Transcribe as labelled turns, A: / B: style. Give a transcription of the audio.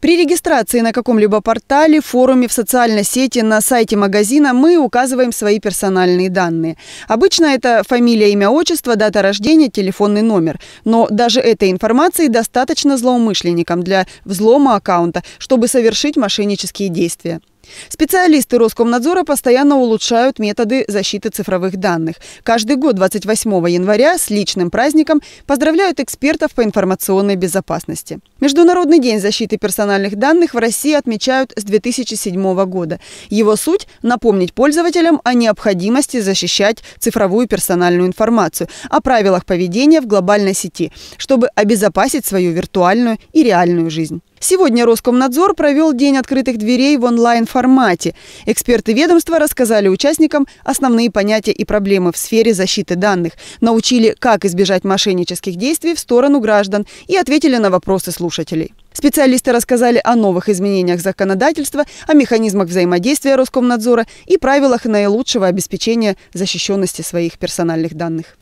A: При регистрации на каком-либо портале, форуме, в социальной сети, на сайте магазина мы указываем свои персональные данные. Обычно это фамилия, имя, отчество, дата рождения, телефонный номер. Но даже этой информации достаточно злоумышленникам для взлома аккаунта, чтобы совершить мошеннические действия. Специалисты Роскомнадзора постоянно улучшают методы защиты цифровых данных. Каждый год 28 января с личным праздником поздравляют экспертов по информационной безопасности. Международный день защиты персональных данных в России отмечают с 2007 года. Его суть – напомнить пользователям о необходимости защищать цифровую персональную информацию, о правилах поведения в глобальной сети, чтобы обезопасить свою виртуальную и реальную жизнь. Сегодня Роскомнадзор провел день открытых дверей в онлайн-формате. Эксперты ведомства рассказали участникам основные понятия и проблемы в сфере защиты данных, научили, как избежать мошеннических действий в сторону граждан и ответили на вопросы слушателей. Специалисты рассказали о новых изменениях законодательства, о механизмах взаимодействия Роскомнадзора и правилах наилучшего обеспечения защищенности своих персональных данных.